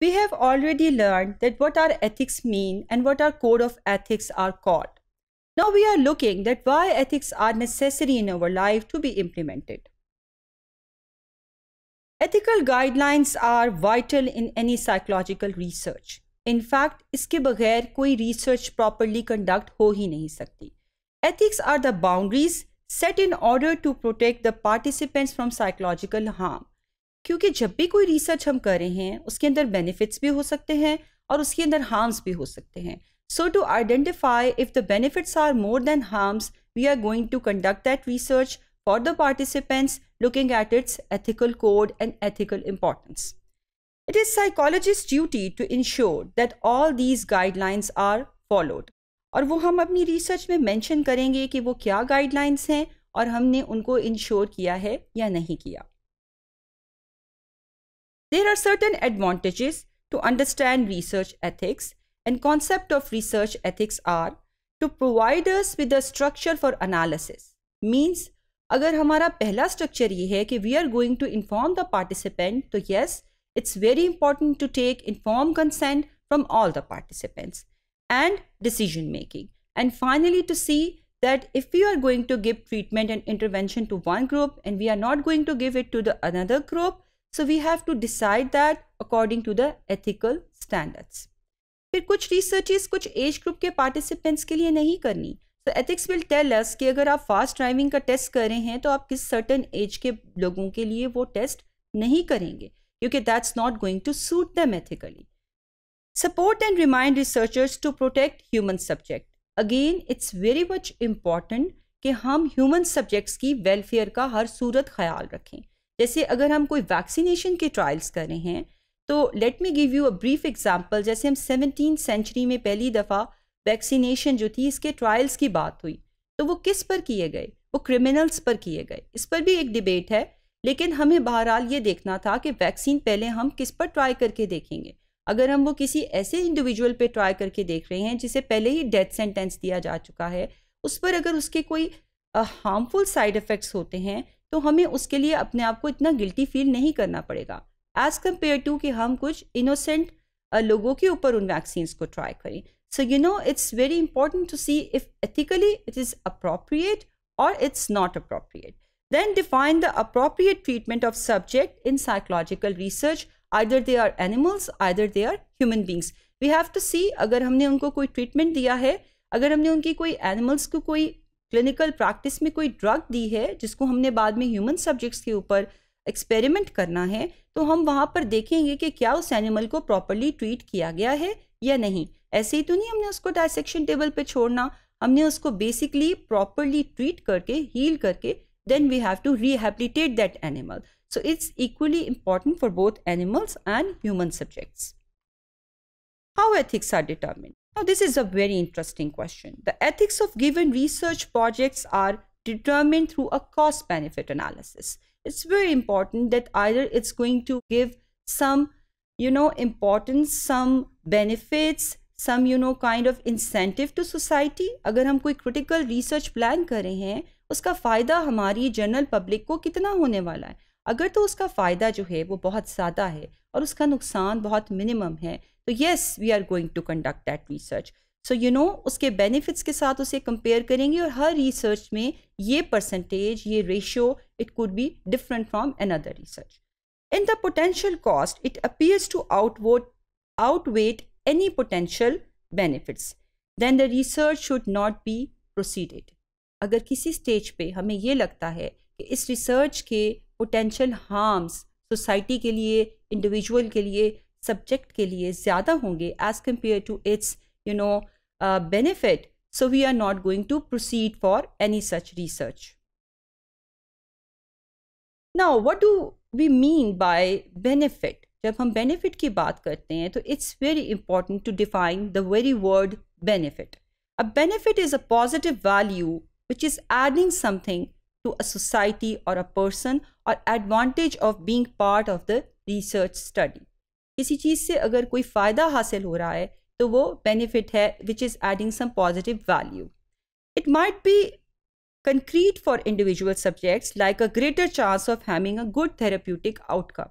We have already learned that what our ethics mean and what our code of ethics are called. Now we are looking at why ethics are necessary in our life to be implemented. Ethical guidelines are vital in any psychological research. In fact, इसके बगैर कोई research properly conduct हो ही नहीं सकती. Ethics are the boundaries set in order to protect the participants from psychological harm. क्योंकि जब भी कोई रिसर्च हम कर रहे हैं उसके अंदर बेनिफिट्स भी हो सकते हैं और उसके अंदर हार्म्स भी हो सकते हैं so to identify if the benefits are more than harms we are going to conduct that research for the participants looking at its ethical code and ethical importance it is psychologist duty to ensure that all these guidelines are followed और वो हम अपनी research में mention करेंगे कि वो क्या guidelines हैं और हमने उनको इंश्योर किया है या नहीं किया There are certain advantages to understand research ethics and concept of research ethics are to provide us with a structure for analysis means अगर हमारा structure स्ट्रक्चर ये है कि we are going to inform the participant, तो yes, it's very important to take informed consent from all the participants and decision making, and finally to see that if we are going to give treatment and intervention to one group and we are not going to give it to the another group so we have to decide that according to the ethical standards फिर कुछ research कुछ age group के participants के लिए नहीं करनी so ethics will tell us कि अगर आप फास्ट ड्राइविंग का टेस्ट कर रहे हैं तो आप किस सर्टन एज के लोगों के लिए वो टेस्ट नहीं करेंगे क्योंकि that's not going to suit them ethically support and remind researchers to protect human subject again it's very much important कि हम ह्यूमन सब्जेक्ट्स की वेलफेयर का हर सूरत ख्याल रखें जैसे अगर हम कोई वैक्सीनेशन के ट्रायल्स कर रहे हैं तो let me give you a brief example जैसे हम सेवनटीन सेंचुरी में पहली दफ़ा वैक्सीनेशन जो थी इसके ट्रायल्स की बात हुई तो वो किस पर किए गए वो क्रिमिनल्स पर किए गए इस पर भी एक डिबेट है लेकिन हमें बहरहाल ये देखना था कि वैक्सीन पहले हम किस पर ट्राई करके देखेंगे अगर हम वो किसी ऐसे इंडिविजुअल पे ट्राई करके देख रहे हैं जिसे पहले ही डेथ सेंटेंस दिया जा चुका है उस पर अगर उसके कोई हार्मफुल साइड इफ़ेक्ट्स होते हैं तो हमें उसके लिए अपने आप को इतना गिल्टी फील नहीं करना पड़ेगा एज़ कम्पेयर टू कि हम कुछ इनोसेंट लोगों के ऊपर उन वैक्सीन्स को ट्राई करें so you know it's very important to see if ethically it is appropriate और it's not appropriate then define the appropriate treatment of subject in psychological research either they are animals either they are human beings we have to see अगर हमने उनको कोई treatment दिया है अगर हमने उनकी कोई एनिमल्स को कोई क्लिनिकल प्रैक्टिस में कोई ड्रग दी है जिसको हमने बाद में ह्यूमन सब्जेक्ट्स के ऊपर एक्सपेरिमेंट करना है तो हम वहाँ पर देखेंगे कि क्या उस एनिमल को प्रॉपरली ट्रीट किया गया है या नहीं ऐसे ही तो नहीं हमने उसको डायसेक्शन टेबल पे छोड़ना हमने उसको बेसिकली प्रॉपरली ट्रीट करके हील करके then we have to rehabilitate that animal so it's equally important for both animals and human subjects how ethics are determine Now, this is a very interesting question. The ethics of given research projects are determined through a cost benefit analysis. It's very important that either it's going to give some, you know, importance, some benefits, some you know kind of incentive to society. अगर हम कोई critical research plan कर रहे हैं उसका फ़ायदा हमारी general public को कितना होने वाला है अगर तो उसका फ़ायदा जो है वो बहुत है और उसका नुकसान बहुत मिनिमम है तो yes we are going to conduct that research so you know उसके बेनिफिट्स के साथ उसे कंपेयर करेंगे और हर रिसर्च में ये परसेंटेज ये ratio it could be different from another research In the potential cost, it appears to outweigh any potential benefits then the research should not be proceeded अगर किसी स्टेज पे हमें ये लगता है कि इस रिसर्च के पोटेंशियल हार्म्स सोसाइटी के लिए इंडिविजुअल के लिए सब्जेक्ट के लिए ज़्यादा होंगे as compare to its you know benefit so we are not going to proceed for any such research ना what do we mean by benefit जब हम बेनिफिट की बात करते हैं तो it's very important to define the very word benefit a benefit is a positive value which is adding something to a society और a person और advantage of being part of the research study किसी चीज़ से अगर कोई फ़ायदा हासिल हो रहा है तो वो बेनिफिट है which is adding some positive value it might be concrete for individual subjects like a greater chance of having a good therapeutic outcome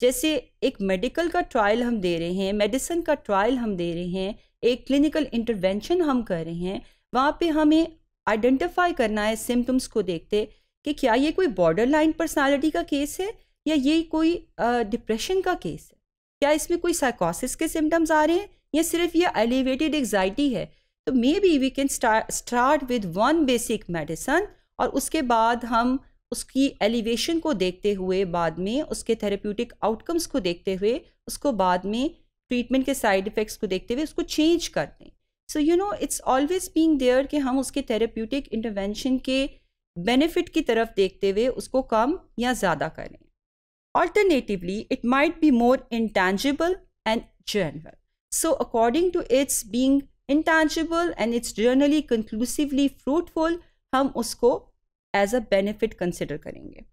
जैसे एक मेडिकल का ट्रायल हम दे रहे हैं मेडिसिन का ट्रायल हम दे रहे हैं एक क्लिनिकल इंटरवेंशन हम कर रहे हैं वहाँ पे हमें आइडेंटिफाई करना है सिम्टम्स को देखते कि क्या ये कोई बॉर्डर लाइन पर्सनैलिटी का केस है या ये कोई डिप्रेशन का केस है क्या इसमें कोई साइकोसिस के सिम्टम्स आ रहे हैं या सिर्फ ये एलिवेटेड एग्जाइटी है तो maybe we can start with one basic medicine और उसके बाद हम उसकी एलिवेशन को देखते हुए बाद में उसके थेरेप्यूटिक आउटकम्स को देखते हुए उसको बाद में ट्रीटमेंट के साइड इफ़ेक्ट्स को देखते हुए उसको चेंज कर दें so you know it's always being there कि हम उसके थेरेप्यूटिक इंटरवेंशन के बेनिफिट की तरफ देखते हुए उसको कम या ज़्यादा करें Alternatively, it might be more intangible and general. So according to its being intangible and it's generally conclusively fruitful, हम उसको as a benefit consider करेंगे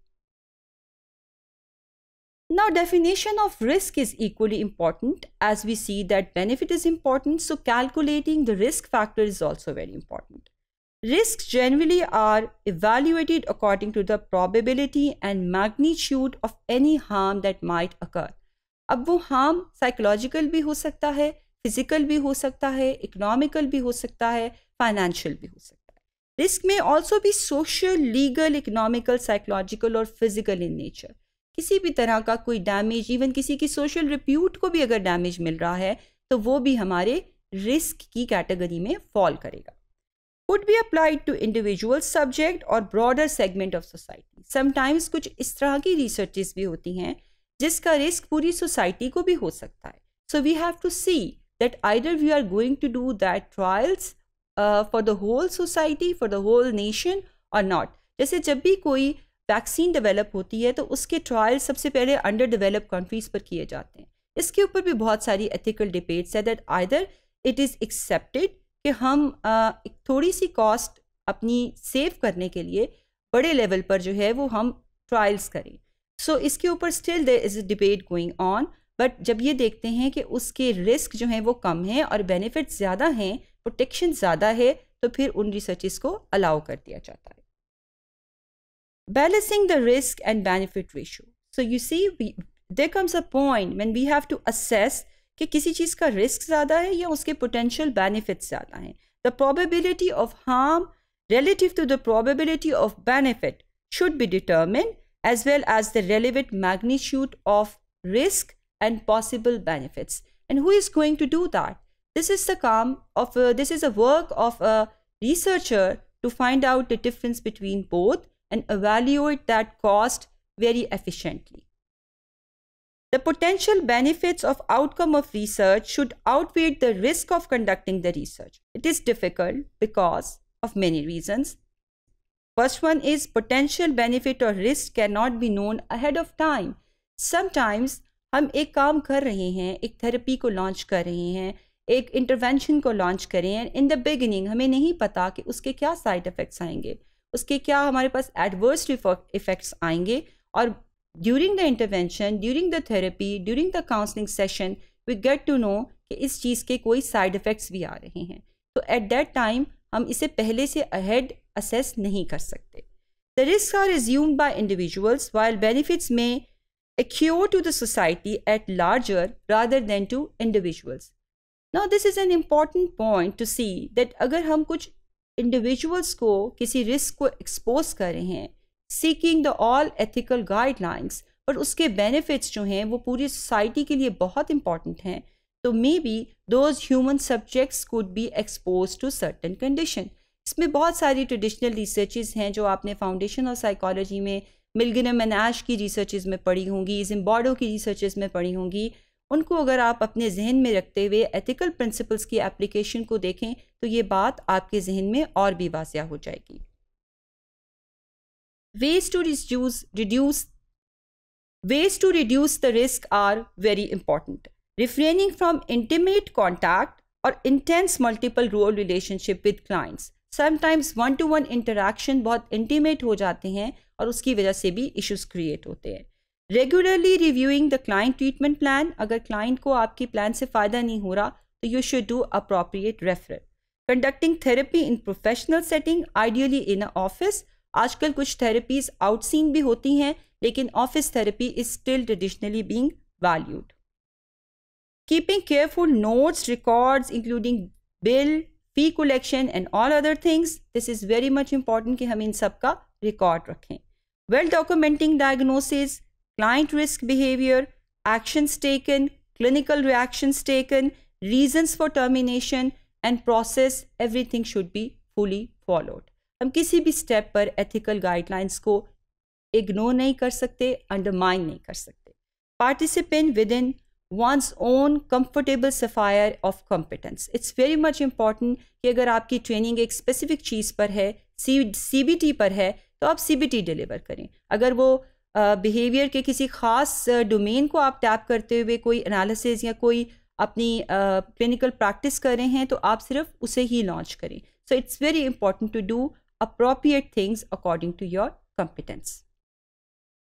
Now, definition of risk is equally important as we see that benefit is important. So, calculating the risk factor is also very important. Risk generally are evaluated according to the probability and magnitude of any harm that might occur. अब वो harm psychological भी हो सकता है physical भी हो सकता है इकोनॉमिकल भी हो सकता है फाइनेंशियल भी हो सकता है रिस्क में ऑल्सो भी सोशल लीगल इकोनॉमिकल साइकोलॉजिकल और फिजिकल इन नेचर किसी भी तरह का कोई डैमेज इवन किसी की सोशल रिप्यूट को भी अगर डैमेज मिल रहा है तो वो भी हमारे रिस्क की कैटेगरी में फॉल करेगा could be applied to individual subject और broader segment of society sometimes कुछ इस तरह की रिसर्चेस भी होती हैं जिसका रिस्क पूरी सोसाइटी को भी हो सकता है so we have to see that either we are going to do that trials for the whole society for the whole nation और नॉट जैसे जब भी कोई वैक्सीन डेवलप होती है तो उसके ट्रायल सबसे पहले अंडर डेवलप कंट्रीज पर किए जाते हैं इसके ऊपर भी बहुत सारी एथिकल डिबेट्स है that either it is accepted कि हम एक थोड़ी सी कॉस्ट अपनी सेव करने के लिए बड़े लेवल पर जो है वो हम ट्रायल्स करें सो so, इसके ऊपर still there is debate going on but जब ये देखते हैं कि उसके रिस्क जो हैं वो कम हैं और बेनिफिट ज़्यादा हैं प्रोटेक्शन ज़्यादा है तो फिर उन रिसर्च को अलाउ कर दिया जाता है balancing the risk and benefit ratio so you see there comes a point man we have to assess कि किसी चीज़ का रिस्क ज़्यादा है या उसके पोटेंशियल बेनिफिट ज़्यादा relative to the probability of benefit should be determined as well as the relevant magnitude of risk and possible benefits and who is going to do that this is the this is a work of a researcher to find out the difference between both and evaluate that cost very efficiently The potential benefits of outcome of research should outweigh the risk of conducting the research. It is difficult because of many reasons. First one is potential benefit or risk cannot be known ahead of time. Sometimes हम एक काम कर रहे हैं एक therapy को launch कर रहे हैं एक इंटरवेंशन को लॉन्च कर रहे हैं इन द बिगिनिंग हमें नहीं पता कि उसके क्या साइड इफ़ेक्ट्स आएंगे उसके क्या हमारे पास एडवर्स इफ़ेक्ट्स आएंगे और during the intervention during the therapy during the counselling session we get to know कि इस चीज़ के कोई साइड इफ़ेक्ट्स भी आ रहे हैं तो एट दैट टाइम हम इसे पहले से अहेड असेस नहीं कर सकते the risk are resume by individuals while benefits may accrue to the society at larger rather than to individuals ना this is an important point to see that अगर हम कुछ इंडिविजुअल्स को किसी रिस्क को एक्सपोज कर रहे हैं seeking the all ethical guidelines और उसके बेनिफिट्स जो हैं वो पूरी सोसाइटी के लिए बहुत इंपॉर्टेंट हैं तो maybe those human subjects could be expose to certain condition इसमें बहुत सारी ट्रेडिशनल रिसर्चेज हैं जो आपने फाउंडेशन ऑफ साइकोलॉजी में मिलगनम एनाश की रिसर्चेज में पढ़ी होंगी जिम्बॉडो की रिसर्चेज में पढ़ी होंगी उनको अगर आप अपने जहन में रखते हुए एथिकल प्रिंसिपल्स की एप्लीकेशन को देखें तो ये बात आपके जहन में और भी वाजिया हो जाएगी ways to reduce, ways to reduce the risk are very important refraining from intimate contact or intense multiple role relationship with clients sometimes one to one interaction bahut intimate ho jate hain aur uski wajah se bhi issues create hote hain regularly reviewing the client treatment plan agar client ko aapke plan se fayda nahi ho raha to you should do appropriate referral conducting therapy in professional setting ideally in an office आजकल कुछ therapies आउटसीन भी होती हैं लेकिन office therapy is still traditionally being valued keeping careful notes records including bill fee collection and all other things this is very much important कि हम इन सब का रिकॉर्ड रखें well documenting diagnosis client risk behaviour taken clinical clinical taken taken, for termination and process everything should be fully followed हम किसी भी step पर एथिकल गाइडलाइंस को इग्नोर नहीं कर सकते अंडरमाइन नहीं कर सकते participant within one's own comfortable sphere of competence it's very much important कि अगर आपकी ट्रेनिंग एक स्पेसिफिक चीज़ पर है सी सी पर है तो आप सी डिलीवर करें अगर वो बिहेवियर uh, के किसी ख़ास डोमेन uh, को आप टैप करते हुए कोई एनालिसिस या कोई अपनी क्लिनिकल uh, प्रैक्टिस कर रहे हैं तो आप सिर्फ उसे ही लॉन्च करें so it's very important to do appropriate things according to your competence.